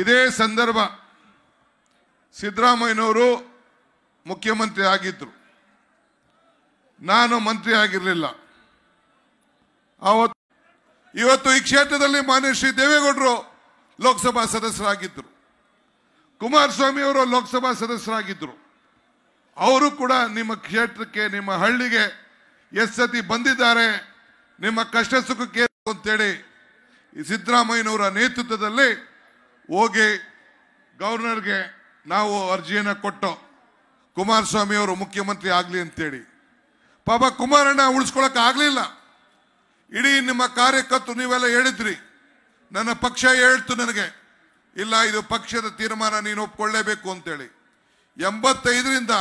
ಇದೇ ಸಂದರ್ಭ ಸಿದ್ದರಾಮಯ್ಯನವರು ಮುಖ್ಯಮಂತ್ರಿ ಆಗಿದ್ರು ನಾನು ಮಂತ್ರಿ ಆಗಿರಲಿಲ್ಲ ಆವತ್ತು ಇವತ್ತು ಈ ಕ್ಷೇತ್ರದಲ್ಲಿ ಮಾನ್ಯ ಶ್ರೀ ದೇವೇಗೌಡರು ಲೋಕಸಭಾ ಸದಸ್ಯರಾಗಿದ್ದರು ಕುಮಾರಸ್ವಾಮಿ ಅವರು ಲೋಕಸಭಾ ಸದಸ್ಯರಾಗಿದ್ದರು ಅವರು ಕೂಡ ನಿಮ್ಮ ಕ್ಷೇತ್ರಕ್ಕೆ ನಿಮ್ಮ ಹಳ್ಳಿಗೆ ಎಷ್ಟು ಬಂದಿದ್ದಾರೆ ನಿಮ್ಮ ಕಷ್ಟ ಸುಖಕ್ಕೆ ಅಂತೇಳಿ ಸಿದ್ದರಾಮಯ್ಯನವರ ನೇತೃತ್ವದಲ್ಲಿ ಹೋಗಿ ಗವರ್ನರ್ಗೆ ನಾವು ಅರ್ಜಿಯನ್ನು ಕೊಟ್ಟು ಕುಮಾರಸ್ವಾಮಿ ಅವರು ಮುಖ್ಯಮಂತ್ರಿ ಆಗಲಿ ಅಂತೇಳಿ ಪಾಪ ಕುಮಾರಣ್ಣ ಉಳಿಸ್ಕೊಳಕ್ಕೆ ಆಗಲಿಲ್ಲ ಇಡೀ ನಿಮ್ಮ ಕಾರ್ಯಕರ್ತರು ನೀವೆಲ್ಲ ಹೇಳಿದ್ರಿ ನನ್ನ ಪಕ್ಷ ಹೇಳ್ತು ನನಗೆ ಇಲ್ಲ ಇದು ಪಕ್ಷದ ತೀರ್ಮಾನ ನೀನು ಒಪ್ಕೊಳ್ಳೇಬೇಕು ಅಂತೇಳಿ ಎಂಬತ್ತೈದರಿಂದ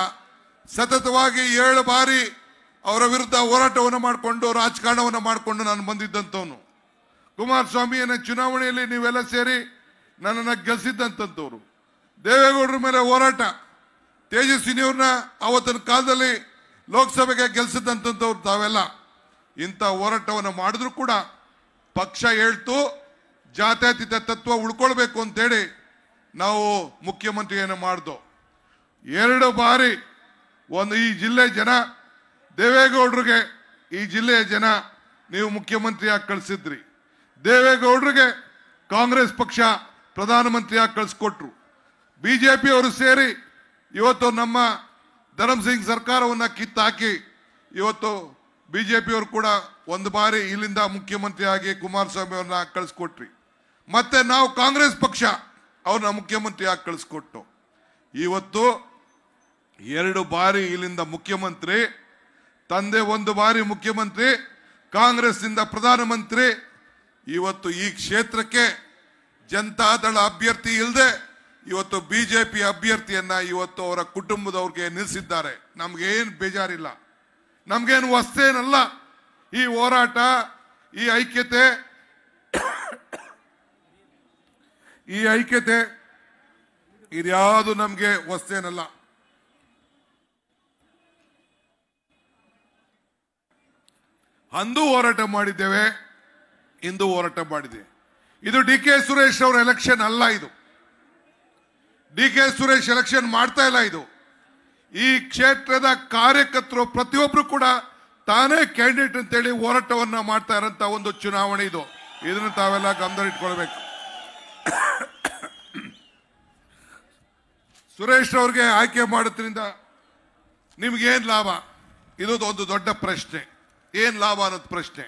ಸತತವಾಗಿ ಏಳು ಬಾರಿ ಅವರ ವಿರುದ್ಧ ಹೋರಾಟವನ್ನು ಮಾಡಿಕೊಂಡು ರಾಜಕಾರಣವನ್ನು ಮಾಡಿಕೊಂಡು ನಾನು ಬಂದಿದ್ದಂಥವನು ಕುಮಾರಸ್ವಾಮಿಯನ್ನು ಚುನಾವಣೆಯಲ್ಲಿ ನೀವೆಲ್ಲ ಸೇರಿ ನನ್ನನ್ನು ಗೆಲ್ಸಿದ್ದಂಥವ್ರು ದೇವೇಗೌಡರ ಮೇಲೆ ಹೋರಾಟ ತೇಜಸ್ವಿನಿಯವ್ರನ್ನ ಆವತ್ತಿನ ಕಾಲದಲ್ಲಿ ಲೋಕಸಭೆಗೆ ಗೆಲ್ಸಿದ್ದಂಥವ್ರು ತಾವೆಲ್ಲ ಇಂಥ ಹೋರಾಟವನ್ನು ಮಾಡಿದ್ರು ಕೂಡ ಪಕ್ಷ ಹೇಳ್ತು ಜಾತ್ಯತೀತ ತತ್ವ ಉಳ್ಕೊಳ್ಬೇಕು ಅಂತೇಳಿ ನಾವು ಮುಖ್ಯಮಂತ್ರಿಯನ್ನು ಮಾಡ್ದು ಎರಡು ಬಾರಿ ಒಂದು ಈ ಜಿಲ್ಲೆ ಜನ ದೇವೇಗೌಡರಿಗೆ ಈ ಜಿಲ್ಲೆಯ ಜನ ನೀವು ಮುಖ್ಯಮಂತ್ರಿಯಾಗಿ ಕಳಿಸಿದ್ರಿ ದೇವೇಗೌಡರಿಗೆ ಕಾಂಗ್ರೆಸ್ ಪಕ್ಷ ಪ್ರಧಾನಮಂತ್ರಿಯಾಗಿ ಕಳಿಸ್ಕೊಟ್ರು ಬಿ ಜೆ ಪಿಯವರು ಸೇರಿ ಇವತ್ತು ನಮ್ಮ ಧರಮ್ ಸಿಂಗ್ ಸರ್ಕಾರವನ್ನು ಕಿತ್ತಾಕಿ ಇವತ್ತು ಬಿ ಜೆ ಪಿಯವರು ಕೂಡ ಒಂದು ಬಾರಿ ಇಲ್ಲಿಂದ ಮುಖ್ಯಮಂತ್ರಿಯಾಗಿ ಕುಮಾರಸ್ವಾಮಿ ಅವ್ರನ್ನ ಕಳಿಸ್ಕೊಟ್ರಿ ಮತ್ತೆ ನಾವು ಕಾಂಗ್ರೆಸ್ ಪಕ್ಷ ಅವ್ರನ್ನ ಮುಖ್ಯಮಂತ್ರಿಯಾಗಿ ಕಳಿಸ್ಕೊಟ್ಟು ಇವತ್ತು ಎರಡು ಬಾರಿ ಇಲ್ಲಿಂದ ಮುಖ್ಯಮಂತ್ರಿ ತಂದೆ ಒಂದು ಬಾರಿ ಮುಖ್ಯಮಂತ್ರಿ ಕಾಂಗ್ರೆಸ್ನಿಂದ ಪ್ರಧಾನಮಂತ್ರಿ ಇವತ್ತು ಈ ಕ್ಷೇತ್ರಕ್ಕೆ ಜನತಾದಳ ಅಭ್ಯರ್ಥಿ ಇಲ್ಲದೆ ಇವತ್ತು ಬಿಜೆಪಿ ಅಭ್ಯರ್ಥಿಯನ್ನ ಇವತ್ತು ಅವರ ಕುಟುಂಬದವ್ರಿಗೆ ನಿಲ್ಲಿಸಿದ್ದಾರೆ ನಮ್ಗೇನು ಬೇಜಾರಿಲ್ಲ ನಮ್ಗೇನು ವಸ್ತೇನಲ್ಲ ಈ ಹೋರಾಟ ಈ ಐಕ್ಯತೆ ಈ ಐಕ್ಯತೆ ಇದ್ಯಾವುದು ನಮಗೆ ವಸ್ತೇನಲ್ಲ ಅಂದು ಹೋರಾಟ ಮಾಡಿದ್ದೇವೆ ಇಂದು ಹೋರಾಟ ಮಾಡಿದೆ ಇದು ಡಿ ಕೆ ಸುರೇಶ್ ಅವರ ಎಲೆಕ್ಷನ್ ಅಲ್ಲ ಇದು ಡಿ ಕೆ ಸುರೇಶ್ ಎಲೆಕ್ಷನ್ ಮಾಡ್ತಾ ಇಲ್ಲ ಇದು ಈ ಕ್ಷೇತ್ರದ ಕಾರ್ಯಕರ್ತರು ಪ್ರತಿಯೊಬ್ಬರು ಕೂಡ ತಾನೇ ಕ್ಯಾಂಡಿಡೇಟ್ ಅಂತೇಳಿ ಹೋರಾಟವನ್ನ ಮಾಡ್ತಾ ಇರೋಂತ ಒಂದು ಚುನಾವಣೆ ಇದು ಇದನ್ನು ತಾವೆಲ್ಲ ಗಮನ ಇಟ್ಕೊಳ್ಬೇಕು ಸುರೇಶ್ ಅವ್ರಿಗೆ ಆಯ್ಕೆ ಮಾಡೋದ್ರಿಂದ ನಿಮ್ಗೇನು ಲಾಭ ಇದೊಂದು ಒಂದು ದೊಡ್ಡ ಪ್ರಶ್ನೆ ಏನು ಲಾಭ ಅನ್ನೋದು ಪ್ರಶ್ನೆ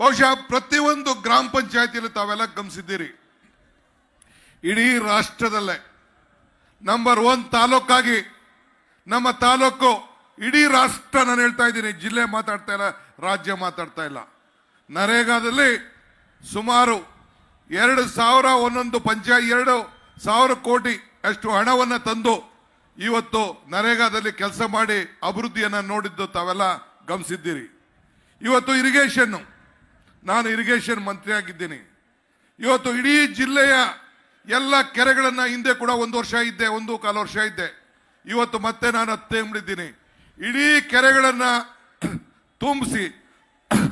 ಬಹುಶಃ ಪ್ರತಿಯೊಂದು ಗ್ರಾಮ ಪಂಚಾಯತಿಯಲ್ಲಿ ತಾವೆಲ್ಲ ಗಮನಿಸಿದ್ದೀರಿ ಇಡೀ ರಾಷ್ಟ್ರದಲ್ಲೇ ನಂಬರ್ ಒನ್ ತಾಲೂಕಾಗಿ ನಮ್ಮ ತಾಲೂಕು ಇಡೀ ರಾಷ್ಟ್ರ ನಾನು ಹೇಳ್ತಾ ಇದ್ದೀನಿ ಜಿಲ್ಲೆ ಮಾತಾಡ್ತಾ ಇಲ್ಲ ರಾಜ್ಯ ಮಾತಾಡ್ತಾ ಇಲ್ಲ ನರೇಗಾದಲ್ಲಿ ಸುಮಾರು ಎರಡು ಸಾವಿರ ಒಂದೊಂದು ಪಂಚಾಯತ್ ಎರಡು ಸಾವಿರ ಕೋಟಿ ಅಷ್ಟು ಹಣವನ್ನು ತಂದು ಇವತ್ತು ನರೇಗಾದಲ್ಲಿ ಕೆಲಸ ಮಾಡಿ ಅಭಿವೃದ್ಧಿಯನ್ನು ನೋಡಿದ್ದು ತಾವೆಲ್ಲ ಗಮನಿಸಿದ್ದೀರಿ ಇವತ್ತು ಇರಿಗೇಷನ್ನು ನಾನು ಇರಿಗೇಷನ್ ಮಂತ್ರಿಯಾಗಿದ್ದೀನಿ ಇವತ್ತು ಇಡೀ ಜಿಲ್ಲೆಯ ಎಲ್ಲ ಕೆರೆಗಳನ್ನು ಹಿಂದೆ ಕೂಡ ಒಂದು ವರ್ಷ ಇದ್ದೆ ಒಂದು ಕಾಲು ವರ್ಷ ಇದ್ದೆ ಇವತ್ತು ಮತ್ತೆ ನಾನು ಹತ್ತೆ ಮಾಡಿದ್ದೀನಿ ಇಡೀ ಕೆರೆಗಳನ್ನು ತುಂಬಿಸಿ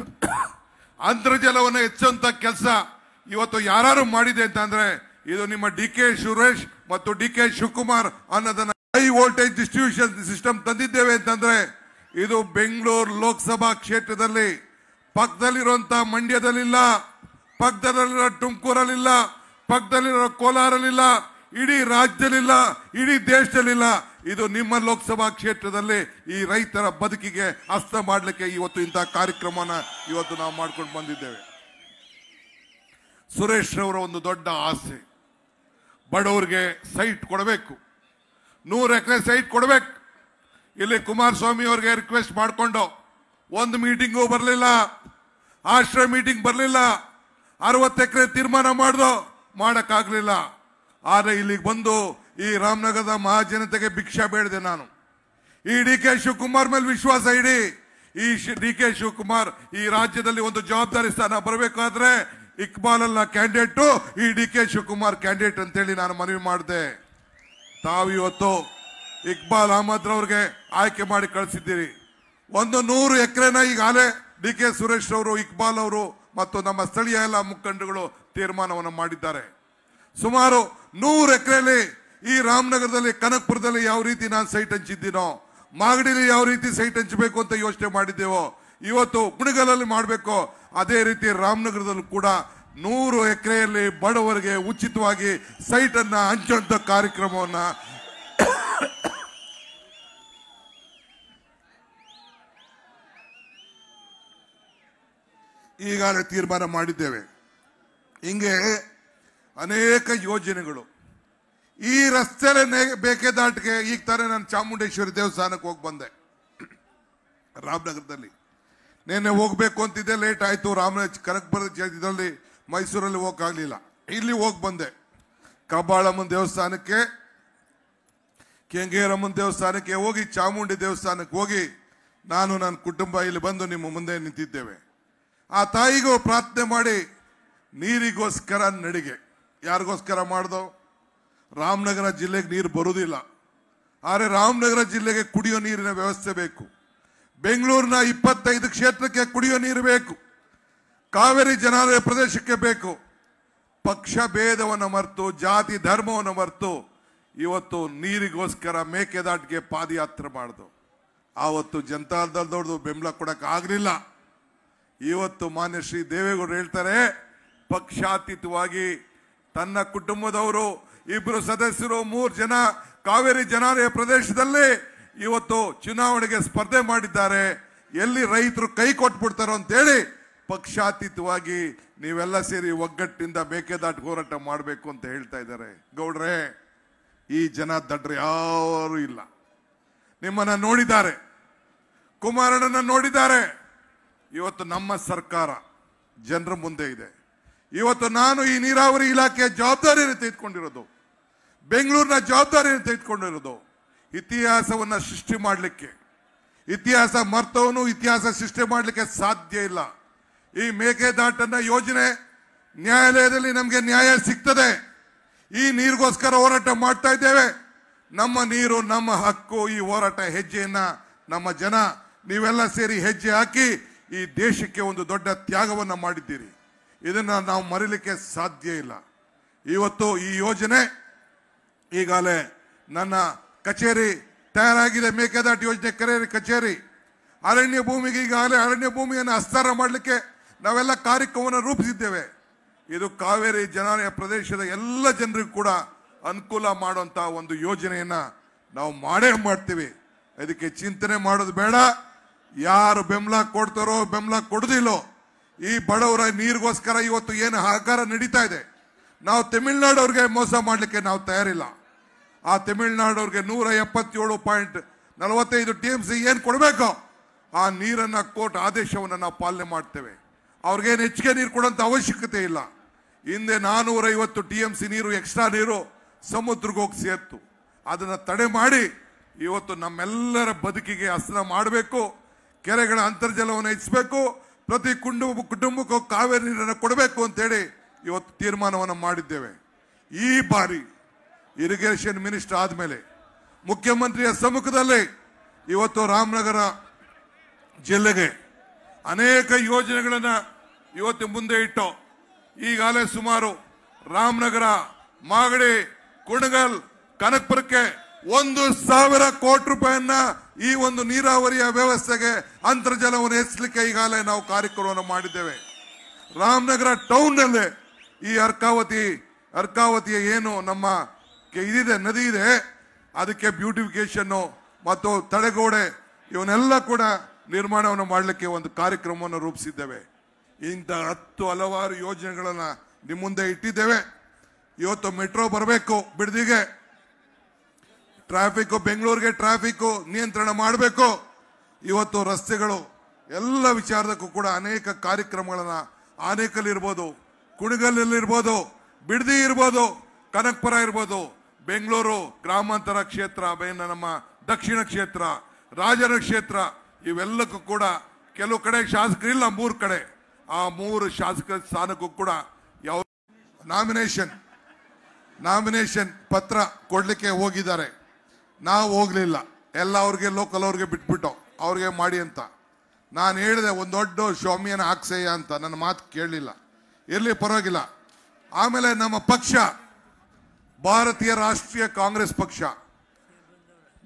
ಅಂತರ್ಜಲವನ್ನು ಹೆಚ್ಚುವಂಥ ಕೆಲಸ ಇವತ್ತು ಯಾರು ಮಾಡಿದೆ ಅಂತಂದ್ರೆ ಇದು ನಿಮ್ಮ ಡಿ ಕೆ ಸುರೇಶ್ ಮತ್ತು ಡಿ ಕೆ ಶಿವಕುಮಾರ್ ಅನ್ನೋದನ್ನ ಹೈ ವೋಲ್ಟೇಜ್ ಡಿಸ್ಟ್ರಿಬ್ಯೂಷನ್ ಸಿಸ್ಟಮ್ ತಂದಿದ್ದೇವೆ ಅಂತಂದ್ರೆ ಇದು ಬೆಂಗಳೂರು ಲೋಕಸಭಾ ಕ್ಷೇತ್ರದಲ್ಲಿ ಪಕ್ಕದಲ್ಲಿರುವಂತ ಮಂಡ್ಯದಲ್ಲಿಲ್ಲ ಪಕ್ಕದಲ್ಲಿರೋ ತುಮಕೂರಲ್ಲಿಲ್ಲ ಪಕ್ಕದಲ್ಲಿರೋ ಕೋಲಾರಲ್ಲಿಲ್ಲ ಇಡೀ ರಾಜ್ಯದಲ್ಲಿಲ್ಲ ಇಡೀ ದೇಶದಲ್ಲಿಲ್ಲ ಇದು ನಿಮ್ಮ ಲೋಕಸಭಾ ಕ್ಷೇತ್ರದಲ್ಲಿ ಈ ರೈತರ ಬದುಕಿಗೆ ಅಸ್ತ ಮಾಡಲಿಕ್ಕೆ ಇವತ್ತು ಇಂತಹ ಕಾರ್ಯಕ್ರಮನ ಇವತ್ತು ನಾವು ಮಾಡ್ಕೊಂಡು ಬಂದಿದ್ದೇವೆ ಸುರೇಶ್ ರವರ ಒಂದು ದೊಡ್ಡ ಆಸೆ ಬಡವರಿಗೆ ಸೈಟ್ ಕೊಡಬೇಕು ನೂರು ಎಕರೆ ಸೈಟ್ ಕೊಡಬೇಕು ಇಲ್ಲಿ ಕುಮಾರಸ್ವಾಮಿ ಅವ್ರಿಗೆ ರಿಕ್ವೆಸ್ಟ್ ಮಾಡಿಕೊಂಡು ಒಂದು ಮೀಟಿಂಗು ಬರಲಿಲ್ಲ ಆಶ್ರಯ ಮೀಟಿಂಗ್ ಬರಲಿಲ್ಲ ಅರವತ್ತು ಎಕರೆ ತೀರ್ಮಾನ ಮಾಡ್ದು ಮಾಡೋಕ್ಕಾಗಲಿಲ್ಲ ಆದರೆ ಇಲ್ಲಿಗೆ ಬಂದು ಈ ರಾಮನಗರದ ಮಹಾಜನತೆಗೆ ಭಿಕ್ಷೆ ಬೇಡದೆ ನಾನು ಈ ಡಿ ಕೆ ಶಿವಕುಮಾರ್ ಮೇಲೆ ವಿಶ್ವಾಸ ಇಡಿ ಈ ಡಿ ಕೆ ಶಿವಕುಮಾರ್ ಈ ರಾಜ್ಯದಲ್ಲಿ ಒಂದು ಜವಾಬ್ದಾರಿ ಸ್ಥಾನ ಬರಬೇಕಾದ್ರೆ ಇಕ್ಬಾಲ್ ಅಲ್ಲ ಕ್ಯಾಂಡಿಡೇಟ್ ಈ ಡಿ ಕೆ ಶಿವಕುಮಾರ್ ಕ್ಯಾಂಡಿಡೇಟ್ ಅಂತೇಳಿ ನಾನು ಮನವಿ ಮಾಡಿದೆ ತಾವು ಇವತ್ತು ಇಕ್ಬಾಲ್ ಅಹಮದ್ ರವ್ರಿಗೆ ಆಯ್ಕೆ ಮಾಡಿ ಕಳಿಸಿದ್ದೀರಿ ಒಂದು ನೂರು ಎಕರೆನ ಈಗಾಗಲೇ ಡಿ ಕೆ ಸುರೇಶ್ ಅವರು ಇಕ್ಬಾಲ್ ಅವರು ಮತ್ತು ನಮ್ಮ ಸ್ಥಳೀಯ ಎಲ್ಲ ಮುಖಂಡಗಳು ತೀರ್ಮಾನವನ್ನು ಮಾಡಿದ್ದಾರೆ ಸುಮಾರು ನೂರು ಎಕರೆಯಲ್ಲಿ ಈ ರಾಮನಗರದಲ್ಲಿ ಕನಕ್ಪುರದಲ್ಲಿ ಯಾವ ರೀತಿ ನಾನು ಸೈಟ್ ಹಂಚಿದ್ದೀನೋ ಮಾಗಡಿಲಿ ಯಾವ ರೀತಿ ಸೈಟ್ ಹಂಚಬೇಕು ಅಂತ ಯೋಚನೆ ಮಾಡಿದ್ದೇವೋ ಇವತ್ತು ಕುಣಿಗಲಲ್ಲಿ ಮಾಡಬೇಕು ಅದೇ ರೀತಿ ರಾಮನಗರದಲ್ಲೂ ಕೂಡ ನೂರು ಎಕರೆಯಲ್ಲಿ ಬಡವರಿಗೆ ಉಚಿತವಾಗಿ ಸೈಟನ್ನು ಹಂಚುವಂಥ ಕಾರ್ಯಕ್ರಮವನ್ನು ಈಗಾಗಲೇ ತೀರ್ಮಾನ ಮಾಡಿದ್ದೇವೆ ಹಿಂಗೆ ಅನೇಕ ಯೋಜನೆಗಳು ಈ ರಸ್ತೆಲೇ ಬೇಕೆ ದಾಟಿಗೆ ಈಗ ತಾನೇ ನಾನು ಚಾಮುಂಡೇಶ್ವರಿ ದೇವಸ್ಥಾನಕ್ಕೆ ಹೋಗಿ ಬಂದೆ ರಾಮನಗರದಲ್ಲಿ ನೇನೆ ಹೋಗ್ಬೇಕು ಅಂತಿದ್ದೆ ಲೇಟ್ ಆಯಿತು ರಾಮನ ಕನಕಪುರ ಇದರಲ್ಲಿ ಮೈಸೂರಲ್ಲಿ ಹೋಗಕ್ಕಾಗಲಿಲ್ಲ ಇಲ್ಲಿ ಹೋಗಿ ಬಂದೆ ಕಬ್ಬಾಳಮ್ಮನ ದೇವಸ್ಥಾನಕ್ಕೆ ಕೆಂಗೇರಮ್ಮನ ದೇವಸ್ಥಾನಕ್ಕೆ ಹೋಗಿ ಚಾಮುಂಡಿ ದೇವಸ್ಥಾನಕ್ಕೆ ಹೋಗಿ ನಾನು ನನ್ನ ಕುಟುಂಬ ಇಲ್ಲಿ ಬಂದು ನಿಮ್ಮ ಮುಂದೆ ನಿಂತಿದ್ದೇವೆ ಆ ತಾಯಿಗೂ ಪ್ರಾರ್ಥನೆ ಮಾಡಿ ನೀರಿಗೋಸ್ಕರ ನಡಿಗೆ ಯಾರಿಗೋಸ್ಕರ ಮಾಡ್ದು ರಾಮನಗರ ಜಿಲ್ಲೆಗೆ ನೀರು ಬರುವುದಿಲ್ಲ ಆದರೆ ರಾಮನಗರ ಜಿಲ್ಲೆಗೆ ಕುಡಿಯೋ ನೀರಿನ ವ್ಯವಸ್ಥೆ ಬೇಕು ಬೆಂಗಳೂರಿನ ಇಪ್ಪತ್ತೈದು ಕ್ಷೇತ್ರಕ್ಕೆ ಕುಡಿಯೋ ನೀರು ಬೇಕು ಕಾವೇರಿ ಜನಾಲಯ ಪ್ರದೇಶಕ್ಕೆ ಬೇಕು ಪಕ್ಷ ಭೇದವನ್ನು ಮರೆತು ಜಾತಿ ಧರ್ಮವನ್ನು ಮರೆತು ಇವತ್ತು ನೀರಿಗೋಸ್ಕರ ಮೇಕೆದಾಟಿಗೆ ಪಾದಯಾತ್ರೆ ಮಾಡ್ದು ಆವತ್ತು ಜನತಾದಳದವ್ರದ್ದು ಬೆಂಬಲ ಕೊಡೋಕ್ಕಾಗಲಿಲ್ಲ ಇವತ್ತು ಮಾನ್ಯ ಶ್ರೀ ದೇವೇಗೌಡರು ಹೇಳ್ತಾರೆ ಪಕ್ಷಾತೀತವಾಗಿ ತನ್ನ ಕುಟುಂಬದವರು ಇಬ್ಬರು ಸದಸ್ಯರು ಮೂರು ಜನ ಕಾವೇರಿ ಜನಾಲಯ ಪ್ರದೇಶದಲ್ಲಿ ಇವತ್ತು ಚುನಾವಣೆಗೆ ಸ್ಪರ್ಧೆ ಮಾಡಿದ್ದಾರೆ ಎಲ್ಲಿ ರೈತರು ಕೈ ಕೊಟ್ಬಿಡ್ತಾರೋ ಅಂತೇಳಿ ಪಕ್ಷಾತೀತವಾಗಿ ನೀವೆಲ್ಲ ಸೇರಿ ಒಗ್ಗಟ್ಟಿಂದ ಬೇಕೆದಾಟ್ ಹೋರಾಟ ಮಾಡಬೇಕು ಅಂತ ಹೇಳ್ತಾ ಇದ್ದಾರೆ ಗೌಡ್ರೆ ಈ ಜನ ದಡ್ರು ಯಾರು ಇಲ್ಲ ನಿಮ್ಮನ್ನ ನೋಡಿದ್ದಾರೆ ಕುಮಾರಣ್ಣನ ನೋಡಿದ್ದಾರೆ ಇವತ್ತು ನಮ್ಮ ಸರ್ಕಾರ ಜನರ ಮುಂದೆ ಇದೆ ಇವತ್ತು ನಾನು ಈ ನೀರಾವರಿ ಇಲಾಖೆಯ ಜವಾಬ್ದಾರಿಯನ್ನು ತೆಗೆದುಕೊಂಡಿರೋದು ಬೆಂಗಳೂರಿನ ಜವಾಬ್ದಾರಿಯನ್ನು ತೆಗೆದುಕೊಂಡಿರೋದು ಇತಿಹಾಸವನ್ನು ಸೃಷ್ಟಿ ಮಾಡಲಿಕ್ಕೆ ಇತಿಹಾಸ ಮರ್ತವನು ಇತಿಹಾಸ ಸೃಷ್ಟಿ ಮಾಡಲಿಕ್ಕೆ ಸಾಧ್ಯ ಇಲ್ಲ ಈ ಮೇಕೆದಾಟನ ಯೋಜನೆ ನ್ಯಾಯಾಲಯದಲ್ಲಿ ನಮಗೆ ನ್ಯಾಯ ಸಿಗ್ತದೆ ಈ ನೀರಿಗೋಸ್ಕರ ಹೋರಾಟ ಮಾಡ್ತಾ ಇದ್ದೇವೆ ನಮ್ಮ ನೀರು ನಮ್ಮ ಹಕ್ಕು ಈ ಹೋರಾಟ ಹೆಜ್ಜೆಯನ್ನು ನಮ್ಮ ಜನ ನೀವೆಲ್ಲ ಸೇರಿ ಹೆಜ್ಜೆ ಹಾಕಿ ಈ ದೇಶಕ್ಕೆ ಒಂದು ದೊಡ್ಡ ತ್ಯಾಗವನ್ನು ಮಾಡಿದ್ದೀರಿ ಇದನ್ನು ನಾವು ಮರೀಲಿಕ್ಕೆ ಸಾಧ್ಯ ಇಲ್ಲ ಇವತ್ತು ಈ ಯೋಜನೆ ಈಗಾಗಲೇ ನನ್ನ ಕಚೇರಿ ತಯಾರಾಗಿದೆ ಮೇಕೆದಾಟ್ ಯೋಜನೆ ಕರೆಯರಿ ಕಚೇರಿ ಅರಣ್ಯ ಭೂಮಿಗೆ ಈಗಾಗಲೇ ಅರಣ್ಯ ಭೂಮಿಯನ್ನು ಹಸ್ತಾರ ಮಾಡಲಿಕ್ಕೆ ನಾವೆಲ್ಲ ಕಾರ್ಯಕ್ರಮವನ್ನು ರೂಪಿಸಿದ್ದೇವೆ ಇದು ಕಾವೇರಿ ಜನಾಲಯ ಪ್ರದೇಶದ ಎಲ್ಲ ಜನರಿಗೂ ಕೂಡ ಅನುಕೂಲ ಮಾಡುವಂತಹ ಒಂದು ಯೋಜನೆಯನ್ನು ನಾವು ಮಾಡೇ ಮಾಡ್ತೀವಿ ಅದಕ್ಕೆ ಚಿಂತನೆ ಮಾಡೋದು ಬೇಡ ಯಾರು ಬೆಂಬಲ ಕೊಡ್ತಾರೋ ಬೆಂಬಲ ಕೊಡುದಿಲ್ಲೋ ಈ ಬಡವರ ನೀರಿಗೋಸ್ಕರ ಇವತ್ತು ಏನು ಹಾಕಾರ ನಡೀತಾ ಇದೆ ನಾವು ತಮಿಳ್ನಾಡು ಅವ್ರಿಗೆ ಮೋಸ ಮಾಡಲಿಕ್ಕೆ ನಾವು ತಯಾರಿಲ್ಲ ಆ ಅವ್ರಿಗೆ ನೂರ ಎಪ್ಪತ್ತೇಳು ಪಾಯಿಂಟ್ ನಲವತ್ತೈದು ಟಿ ಎಮ್ ಸಿ ಏನು ಕೊಡಬೇಕು ಆ ನೀರನ್ನು ಕೋರ್ಟ್ ಆದೇಶವನ್ನು ನಾವು ಪಾಲನೆ ಮಾಡ್ತೇವೆ ಅವ್ರಿಗೇನು ಹೆಚ್ಚಿಗೆ ನೀರು ಕೊಡೋಂಥ ಅವಶ್ಯಕತೆ ಇಲ್ಲ ಹಿಂದೆ ನಾನೂರೈವತ್ತು ಟಿ ಎಮ್ ಸಿ ನೀರು ಎಕ್ಸ್ಟ್ರಾ ನೀರು ಸಮುದ್ರಕ್ಕೆ ಹೋಗಿ ಸೇರ್ತು ಅದನ್ನು ತಡೆ ಮಾಡಿ ಇವತ್ತು ನಮ್ಮೆಲ್ಲರ ಬದುಕಿಗೆ ಹಸನ ಮಾಡಬೇಕು ಕೆರೆಗಳ ಅಂತರ್ಜಲವನ್ನು ಹೆಚ್ಚಬೇಕು ಪ್ರತಿ ಕುಟುಂಬ ಕುಟುಂಬಕ್ಕೂ ಕಾವೇರಿ ನೀರನ್ನು ಕೊಡಬೇಕು ಅಂತೇಳಿ ಇವತ್ತು ತೀರ್ಮಾನವನ್ನು ಮಾಡಿದ್ದೇವೆ ಈ ಬಾರಿ ಇರಿಗೇಷನ್ ಮಿನಿಸ್ಟರ್ ಆದಮೇಲೆ ಮುಖ್ಯಮಂತ್ರಿಯ ಸಮ್ಮುಖದಲ್ಲಿ ಇವತ್ತು ರಾಮನಗರ ಜಿಲ್ಲೆಗೆ ಅನೇಕ ಯೋಜನೆಗಳನ್ನು ಇವತ್ತು ಮುಂದೆ ಇಟ್ಟು ಈಗಾಗಲೇ ಸುಮಾರು ರಾಮನಗರ ಮಾಗಡಿ ಕುಣಗಲ್ ಕನಕ್ಪುರಕ್ಕೆ ಒಂದು ಸಾವಿರ ಕೋಟಿ ರೂಪಾಯಿಯನ್ನ ಈ ಒಂದು ನೀರಾವರಿಯ ವ್ಯವಸ್ಥೆಗೆ ಅಂತರ್ಜಲವನ್ನು ಹೆಚ್ಚಲಿಕ್ಕೆ ಈಗಾಗಲೇ ನಾವು ಕಾರ್ಯಕ್ರಮವನ್ನು ಮಾಡಿದ್ದೇವೆ ರಾಮನಗರ ಟೌನ್ನಲ್ಲೇ ಈ ಅರ್ಕಾವತಿ ಅರ್ಕಾವತಿಯ ಏನು ನಮ್ಮ ಇದಿದೆ ನದಿ ಇದೆ ಅದಕ್ಕೆ ಬ್ಯೂಟಿಫಿಕೇಶನ್ ಮತ್ತು ತಡೆಗೋಡೆ ಇವನ್ನೆಲ್ಲ ಕೂಡ ನಿರ್ಮಾಣವನ್ನು ಮಾಡಲಿಕ್ಕೆ ಒಂದು ಕಾರ್ಯಕ್ರಮವನ್ನು ರೂಪಿಸಿದ್ದೇವೆ ಇಂಥ ಹತ್ತು ಹಲವಾರು ಯೋಜನೆಗಳನ್ನು ನಿಮ್ಮ ಮುಂದೆ ಇಟ್ಟಿದ್ದೇವೆ ಇವತ್ತು ಮೆಟ್ರೋ ಬರಬೇಕು ಬಿಡದಿಗೆ ಟ್ರಾಫಿಕ್ಕು ಬೆಂಗಳೂರಿಗೆ ಟ್ರಾಫಿಕ್ಕು ನಿಯಂತ್ರಣ ಮಾಡಬೇಕು ಇವತ್ತು ರಸ್ತೆಗಳು ಎಲ್ಲ ವಿಚಾರದಕ್ಕೂ ಕೂಡ ಅನೇಕ ಕಾರ್ಯಕ್ರಮಗಳನ್ನು ಆನೇಕಲ್ಲಿರ್ಬೋದು ಕುಣಿಗಲ್ಲಿರ್ಬೋದು ಬಿಡದಿ ಇರ್ಬೋದು ಕನಕಪುರ ಇರ್ಬೋದು ಬೆಂಗಳೂರು ಗ್ರಾಮಾಂತರ ಕ್ಷೇತ್ರ ನಮ್ಮ ದಕ್ಷಿಣ ಕ್ಷೇತ್ರ ರಾಜರ ಕ್ಷೇತ್ರ ಇವೆಲ್ಲಕ್ಕೂ ಕೂಡ ಕೆಲವು ಕಡೆ ಇಲ್ಲ ಮೂರು ಕಡೆ ಆ ಮೂರು ಶಾಸಕ ಸ್ಥಾನಕ್ಕೂ ಕೂಡ ಯಾವ ನಾಮಿನೇಷನ್ ನಾಮಿನೇಷನ್ ಪತ್ರ ಕೊಡಲಿಕ್ಕೆ ಹೋಗಿದ್ದಾರೆ ನಾವು ಹೋಗಲಿಲ್ಲ ಎಲ್ಲ ಅವ್ರಿಗೆ ಲೋಕಲ್ ಅವ್ರಿಗೆ ಬಿಟ್ಬಿಟ್ಟು ಅವ್ರಿಗೆ ಮಾಡಿ ಅಂತ ನಾನು ಹೇಳಿದೆ ಒಂದೊಡ್ಡ ದೊಡ್ಡ ಹಾಕ್ಸಯ್ಯ ಅಂತ ನನ್ನ ಮಾತು ಕೇಳಲಿಲ್ಲ ಇರಲಿ ಪರವಾಗಿಲ್ಲ ಆಮೇಲೆ ನಮ್ಮ ಪಕ್ಷ ಭಾರತೀಯ ರಾಷ್ಟ್ರೀಯ ಕಾಂಗ್ರೆಸ್ ಪಕ್ಷ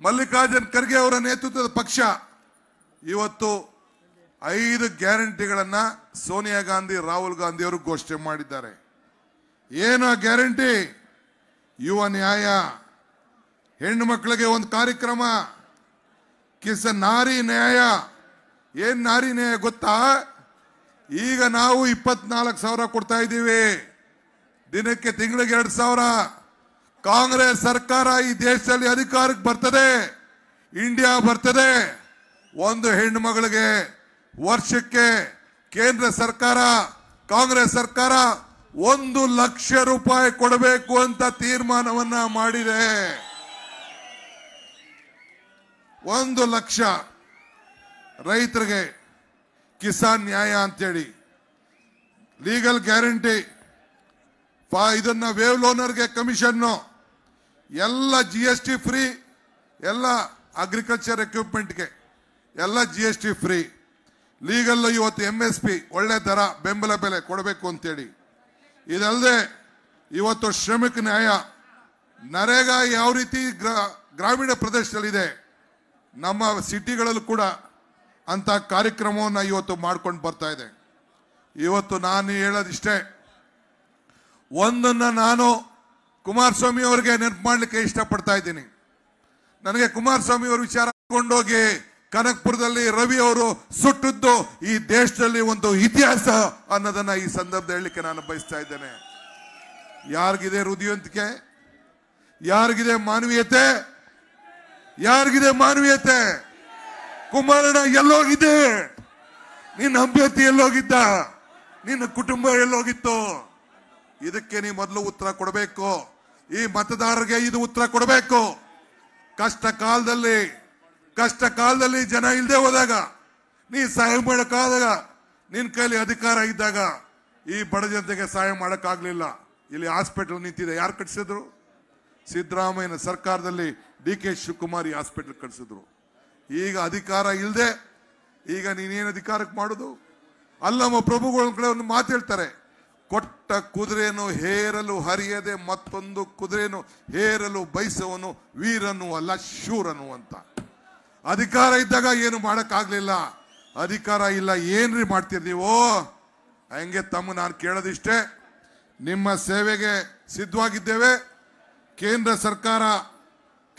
ಮಲ್ಲಿಕಾರ್ಜುನ್ ಖರ್ಗೆ ಅವರ ನೇತೃತ್ವದ ಪಕ್ಷ ಇವತ್ತು ಐದು ಗ್ಯಾರಂಟಿಗಳನ್ನು ಸೋನಿಯಾ ಗಾಂಧಿ ರಾಹುಲ್ ಗಾಂಧಿ ಅವರು ಘೋಷಣೆ ಮಾಡಿದ್ದಾರೆ ಏನು ಗ್ಯಾರಂಟಿ ಯುವ ನ್ಯಾಯ ಹೆಣ್ಣು ಮಕ್ಕಳಿಗೆ ಒಂದು ಕಾರ್ಯಕ್ರಮ ಕಿಸ ನಾರಿ ನ್ಯಾಯ ಏನು ನಾರಿ ನ್ಯಾಯ ಗೊತ್ತಾ ಈಗ ನಾವು ಇಪ್ಪತ್ನಾಲ್ಕು ಸಾವಿರ ಕೊಡ್ತಾ ಇದ್ದೀವಿ ದಿನಕ್ಕೆ ತಿಂಗಳಿಗೆ ಎರಡು ಸಾವಿರ ಕಾಂಗ್ರೆಸ್ ಸರ್ಕಾರ ಈ ದೇಶದಲ್ಲಿ ಅಧಿಕಾರಕ್ಕೆ ಬರ್ತದೆ ಇಂಡಿಯಾ ಬರ್ತದೆ ಒಂದು ಹೆಣ್ಣು ಮಗಳಿಗೆ ವರ್ಷಕ್ಕೆ ಕೇಂದ್ರ ಸರ್ಕಾರ ಕಾಂಗ್ರೆಸ್ ಸರ್ಕಾರ ಒಂದು ಲಕ್ಷ ರೂಪಾಯಿ ಕೊಡಬೇಕು ಅಂತ ತೀರ್ಮಾನವನ್ನ ಮಾಡಿದೆ ಒಂದು ಲಕ್ಷ ರೈತರಿಗೆ ಕಿಸಾನ್ ನ್ಯಾಯ ಅಂತೇಳಿ ಲೀಗಲ್ ಗ್ಯಾರಂಟಿ ಪಾ ಇದನ್ನು ವೇವ್ ಲೋನರ್ಗೆ ಕಮಿಷನ್ನು ಎಲ್ಲ ಜಿ ಎಸ್ ಟಿ ಫ್ರೀ ಎಲ್ಲ ಅಗ್ರಿಕಲ್ಚರ್ ಎಕ್ವಿಪ್ಮೆಂಟ್ಗೆ ಎಲ್ಲ G S T free legal ಇವತ್ತು ಎಮ್ ಎಸ್ ಪಿ ಒಳ್ಳೆ ದರ ಬೆಂಬಲ ಬೆಲೆ ಕೊಡಬೇಕು ಅಂತೇಳಿ ಇದಲ್ಲದೆ ಇವತ್ತು ಶ್ರಮಿಕ ನ್ಯಾಯ ನರೇಗಾ ಯಾವ ರೀತಿ ಗ್ರಾಮೀಣ ಪ್ರದೇಶದಲ್ಲಿದೆ ನಮ್ಮ ಸಿಟಿಗಳಲ್ಲೂ ಕೂಡ ಅಂಥ ಕಾರ್ಯಕ್ರಮವನ್ನು ಇವತ್ತು ಮಾಡ್ಕೊಂಡು ಬರ್ತಾ ಇದೆ ಇವತ್ತು ನಾನು ಹೇಳೋದಿಷ್ಟೇ ಒಂದನ್ನು ನಾನು ಕುಮಾರಸ್ವಾಮಿ ಅವರಿಗೆ ನೆನಪು ಮಾಡಲಿಕ್ಕೆ ಇಷ್ಟಪಡ್ತಾ ಇದ್ದೀನಿ ನನಗೆ ಕುಮಾರಸ್ವಾಮಿ ಅವರು ವಿಚಾರ ಕೊಂಡೋಗಿ ಕನಕ್ಪುರದಲ್ಲಿ ರವಿ ಅವರು ಸುಟ್ಟಿದ್ದು ಈ ದೇಶದಲ್ಲಿ ಒಂದು ಇತಿಹಾಸ ಅನ್ನೋದನ್ನ ಈ ಸಂದರ್ಭದಲ್ಲಿ ಹೇಳಲಿಕ್ಕೆ ನಾನು ಬಯಸ್ತಾ ಇದ್ದೇನೆ ಯಾರಿಗಿದೆ ಹೃದಯಂತಿಕೆ ಯಾರಿಗಿದೆ ಮಾನವೀಯತೆ ಯಾರಿಗಿದೆ ಮಾನವೀಯತೆ ಕುಮಾರಣ್ಣ ಎಲ್ಲೋಗಿದೆ ನಿನ್ನ ಅಭ್ಯರ್ಥಿ ಎಲ್ಲೋಗಿದ್ದ ನಿನ್ನ ಕುಟುಂಬ ಎಲ್ಲೋಗಿತ್ತು ಇದಕ್ಕೆ ನೀ ಮೊದಲು ಉತ್ತರ ಕೊಡಬೇಕು ಈ ಮತದಾರರಿಗೆ ಇದು ಉತ್ತರ ಕೊಡಬೇಕು ಕಷ್ಟ ಕಾಲದಲ್ಲಿ ಕಷ್ಟ ಕಾಲದಲ್ಲಿ ಜನ ಇಲ್ಲದೆ ಹೋದಾಗ ನೀ ಸಹಾಯ ಮಾಡೋಕ್ಕಾದಾಗ ನಿನ್ನ ಕೈಲಿ ಅಧಿಕಾರ ಇದ್ದಾಗ ಈ ಬಡ ಜನತೆಗೆ ಸಹಾಯ ಮಾಡೋಕ್ಕಾಗಲಿಲ್ಲ ಇಲ್ಲಿ ಹಾಸ್ಪಿಟಲ್ ನಿಂತಿದೆ ಯಾರು ಕಟ್ಟಿಸಿದ್ರು ಸಿದ್ದರಾಮಯ್ಯನ ಸರ್ಕಾರದಲ್ಲಿ ಡಿ ಕೆ ಶಿವಕುಮಾರ್ ಈ ಹಾಸ್ಪಿಟಲ್ ಕಳಿಸಿದ್ರು ಈಗ ಅಧಿಕಾರ ಇಲ್ಲದೆ ಈಗ ನೀನೇನು ಅಧಿಕಾರಕ್ಕೆ ಮಾಡೋದು ಅಲ್ಲಮ್ಮ ಪ್ರಭುಗಳ ಕಡೆ ಒಂದು ಮಾತೇಳ್ತಾರೆ ಕೊಟ್ಟ ಕುದುರೆಯನ್ನು ಹೇರಲು ಹರಿಯದೆ ಮತ್ತೊಂದು ಕುದುರೆಯನ್ನು ಹೇರಲು ಬಯಸವನು ವೀರನು ಅಲ್ಲ ಶೂರನು ಅಂತ ಅಧಿಕಾರ ಇದ್ದಾಗ ಏನು ಮಾಡೋಕ್ಕಾಗಲಿಲ್ಲ ಅಧಿಕಾರ ಇಲ್ಲ ಏನ್ರಿ ಮಾಡ್ತೀರಿ ನೀವು ಹಂಗೆ ತಮ್ಮ ನಾನು ಕೇಳೋದಿಷ್ಟೇ ನಿಮ್ಮ ಸೇವೆಗೆ ಸಿದ್ಧವಾಗಿದ್ದೇವೆ ಕೇಂದ್ರ ಸರ್ಕಾರ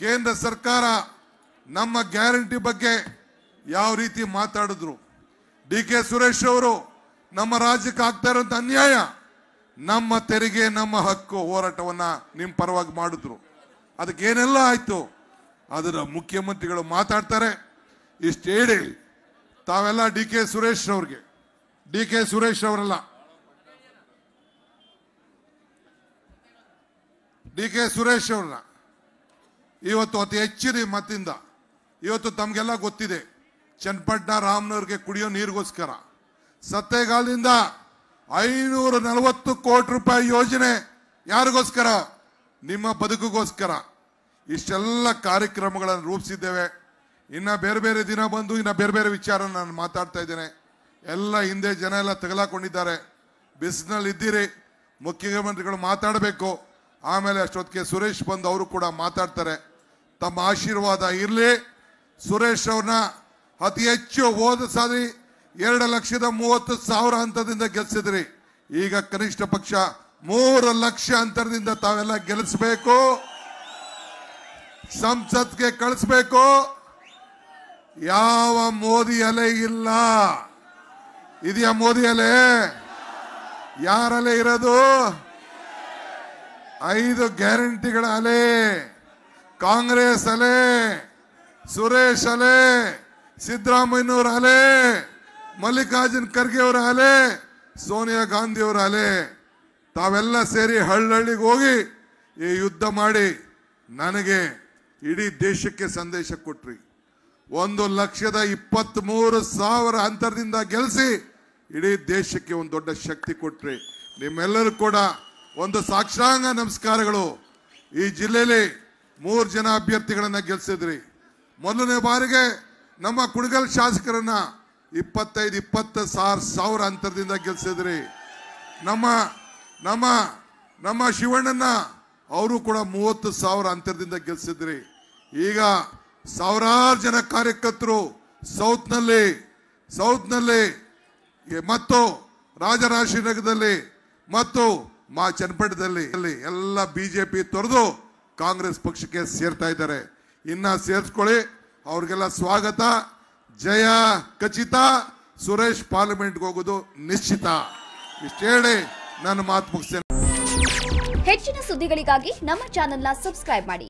ಕೇಂದ್ರ ಸರ್ಕಾರ ನಮ್ಮ ಗ್ಯಾರಂಟಿ ಬಗ್ಗೆ ಯಾವ ರೀತಿ ಮಾತಾಡಿದ್ರು ಡಿ ಕೆ ಸುರೇಶ್ ಅವರು ನಮ್ಮ ರಾಜ್ಯಕ್ಕೆ ಆಗ್ತಾ ಇರೋಂಥ ಅನ್ಯಾಯ ನಮ್ಮ ತೆರಿಗೆ ನಮ್ಮ ಹಕ್ಕು ಹೋರಾಟವನ್ನು ನಿಮ್ಮ ಪರವಾಗಿ ಮಾಡಿದ್ರು ಅದಕ್ಕೇನೆಲ್ಲ ಆಯಿತು ಅದರ ಮುಖ್ಯಮಂತ್ರಿಗಳು ಮಾತಾಡ್ತಾರೆ ಇಷ್ಟು ಹೇಳಿ ತಾವೆಲ್ಲ ಡಿ ಕೆ ಸುರೇಶ್ ಅವ್ರಿಗೆ ಡಿ ಕೆ ಸುರೇಶ್ ಅವರೆಲ್ಲ ಡಿ ಕೆ ಸುರೇಶ್ ಅವ್ರನ್ನ ಇವತ್ತು ಅತಿ ಹೆಚ್ಚಿನ ಮತ್ತಿಂದ ಇವತ್ತು ತಮಗೆಲ್ಲ ಗೊತ್ತಿದೆ ಚನ್ನಪಟ್ಟಣ ರಾಮನವ್ರಿಗೆ ಕುಡಿಯೋ ನೀರಿಗೋಸ್ಕರ ಸತ್ತೇಗಾಲದಿಂದ ಐನೂರ ನಲವತ್ತು ಕೋಟಿ ರೂಪಾಯಿ ಯೋಜನೆ ಯಾರಿಗೋಸ್ಕರ ನಿಮ್ಮ ಬದುಕಿಗೋಸ್ಕರ ಇಷ್ಟೆಲ್ಲ ಕಾರ್ಯಕ್ರಮಗಳನ್ನು ರೂಪಿಸಿದ್ದೇವೆ ಇನ್ನು ಬೇರೆ ಬೇರೆ ದಿನ ಬಂದು ಇನ್ನು ಬೇರೆ ಬೇರೆ ವಿಚಾರ ನಾನು ಮಾತಾಡ್ತಾ ಇದ್ದೇನೆ ಎಲ್ಲ ಹಿಂದೆ ಜನ ಎಲ್ಲ ತಗಲಾಕೊಂಡಿದ್ದಾರೆ ಬಿಸ್ನಲ್ಲಿ ಇದ್ದೀರಿ ಮುಖ್ಯಮಂತ್ರಿಗಳು ಮಾತಾಡಬೇಕು ಆಮೇಲೆ ಅಷ್ಟೊತ್ತಿಗೆ ಸುರೇಶ್ ಬಂದು ಅವರು ಕೂಡ ಮಾತಾಡ್ತಾರೆ ತಮ್ಮ ಆಶೀರ್ವಾದ ಇರಲಿ ಸುರೇಶ್ ಅವ್ರನ್ನ ಅತಿ ಹೆಚ್ಚು ಓದ ಸಾರಿ ಎರಡು ಲಕ್ಷದ ಮೂವತ್ತು ಸಾವಿರ ಹಂತದಿಂದ ಗೆಲ್ಸಿದ್ರಿ ಈಗ ಕನಿಷ್ಠ ಪಕ್ಷ ಮೂರು ಲಕ್ಷ ಅಂತರದಿಂದ ತಾವೆಲ್ಲ ಗೆಲ್ಸಬೇಕು ಸಂಸತ್ಗೆ ಕಳಿಸ್ಬೇಕು ಯಾವ ಮೋದಿ ಅಲೆ ಇಲ್ಲ ಇದೆಯಾ ಮೋದಿ ಅಲೆ ಯಾರಲೆ ಇರೋದು ಐದು ಗ್ಯಾರಂಟಿಗಳ ಅಲೆ ಕಾಂಗ್ರೆಸ್ ಅಲೆ ಸುರೇಶ್ ಅಲೆ ಸಿದ್ದರಾಮಯ್ಯವರ ಅಲೆ ಮಲ್ಲಿಕಾರ್ಜುನ್ ಖರ್ಗೆ ಅವರ ಅಲೆ ಸೋನಿಯಾ ಗಾಂಧಿ ಅವರ ಅಲೆ ತಾವೆಲ್ಲ ಸೇರಿ ಹಳ್ಳಹಳ್ಳಿಗೆ ಹೋಗಿ ಈ ಯುದ್ಧ ಮಾಡಿ ನನಗೆ ಇಡೀ ದೇಶಕ್ಕೆ ಸಂದೇಶ ಕೊಟ್ರಿ ಒಂದು ಲಕ್ಷದ ಇಪ್ಪತ್ತ್ ಮೂರು ಸಾವಿರ ಅಂತರದಿಂದ ಗೆಲ್ಲಿಸಿ ಇಡೀ ದೇಶಕ್ಕೆ ಒಂದು ದೊಡ್ಡ ಶಕ್ತಿ ಕೊಟ್ರಿ ನಿಮ್ಮೆಲ್ಲರೂ ಕೂಡ ಒಂದು ಸಾಕ್ಷಾಂಗ ನಮಸ್ಕಾರಗಳು ಈ ಜಿಲ್ಲೆಯಲ್ಲಿ ಮೂರು ಜನ ಅಭ್ಯರ್ಥಿಗಳನ್ನು ಗೆಲ್ಸಿದ್ರಿ ಮೊದಲನೇ ಬಾರಿಗೆ ನಮ್ಮ ಕುಡಗಲ್ ಶಾಸಕರನ್ನ ಇಪ್ಪತ್ತೈದು ಇಪ್ಪತ್ತು ಸಾವಿರ ಸಾವಿರ ಅಂತರದಿಂದ ಗೆಲ್ಸಿದ್ರಿ ನಮ್ಮ ನಮ್ಮ ನಮ್ಮ ಶಿವಣ್ಣನ ಅವರು ಕೂಡ ಮೂವತ್ತು ಸಾವಿರ ಅಂತರದಿಂದ ಗೆಲ್ಸಿದ್ರಿ ಈಗ ಸಾವಿರಾರು ಜನ ಕಾರ್ಯಕರ್ತರು ಸೌತ್ನಲ್ಲಿ ಸೌತ್ನಲ್ಲಿ ಮತ್ತು ರಾಜರಾಶಿ ನಗರದಲ್ಲಿ ಮತ್ತು ಮಾ ಚನ್ನಪಟ್ಟಣದಲ್ಲಿ ಎಲ್ಲ ಬಿಜೆಪಿ ತೊರೆದು ಕಾಂಗ್ರೆಸ್ ಪಕ್ಷಕ್ಕೆ ಸೇರ್ತಾ ಇದ್ದಾರೆ ಇನ್ನ ಸೇರಿಸ್ಕೊಳ್ಳಿ ಅವ್ರಿಗೆಲ್ಲ ಸ್ವಾಗತ ಜಯ ಖಚಿತ ಸುರೇಶ್ ಪಾರ್ಲಿಮೆಂಟ್ಗೆ ಹೋಗೋದು ನಿಶ್ಚಿತ ಇಷ್ಟ ಹೇಳಿ ನನ್ನ ಮಾತು ಮುಗಿಸ್ತೇನೆ ಹೆಚ್ಚಿನ ಸುದ್ದಿಗಳಿಗಾಗಿ ನಮ್ಮ ಚಾನೆಲ್ನ ಸಬ್ಸ್ಕ್ರೈಬ್ ಮಾಡಿ